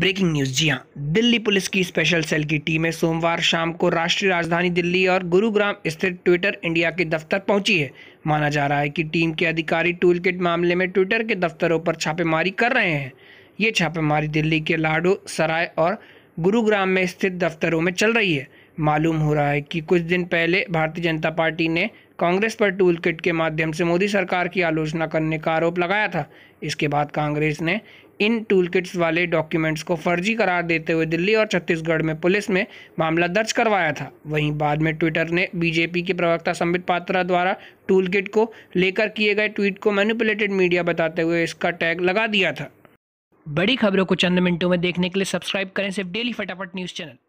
breaking news जी हाँ Delhi police की स्पेशल सेल की टीमें सोमवार शाम को राष्ट्रीय राजधानी दिल्ली और गुरुग्राम स्थित ट्विटर इंडिया के दफ्तर पहुंची है माना जा रहा है कि टीम के अधिकारी टूल किट मामले में ट्विटर के दफ्तरों पर छापेमारी कर रहे हैं ये छापेमारी दिल्ली के लाडो सराय और गुरुग्राम में स्थित दफ्तरों में चल रही है मालूम हो रहा है कि कुछ दिन पहले भारतीय जनता पार्टी ने कांग्रेस पर टूल किट के माध्यम से मोदी सरकार की आलोचना करने का आरोप लगाया था इसके बाद कांग्रेस ने इन टूल किट्स वाले डॉक्यूमेंट्स को फर्जी करार देते हुए दिल्ली और छत्तीसगढ़ में पुलिस में मामला दर्ज करवाया था वहीं बाद में ट्विटर ने बीजेपी के प्रवक्ता संबित पात्रा द्वारा टूल किट को लेकर किए गए ट्वीट को मैनिपुलेटेड मीडिया बताते हुए इसका टैग लगा दिया था बड़ी खबरों को चंद मिनटों में देखने के लिए सब्सक्राइब करें सिर्फ डेली फटाफट न्यूज़ चैनल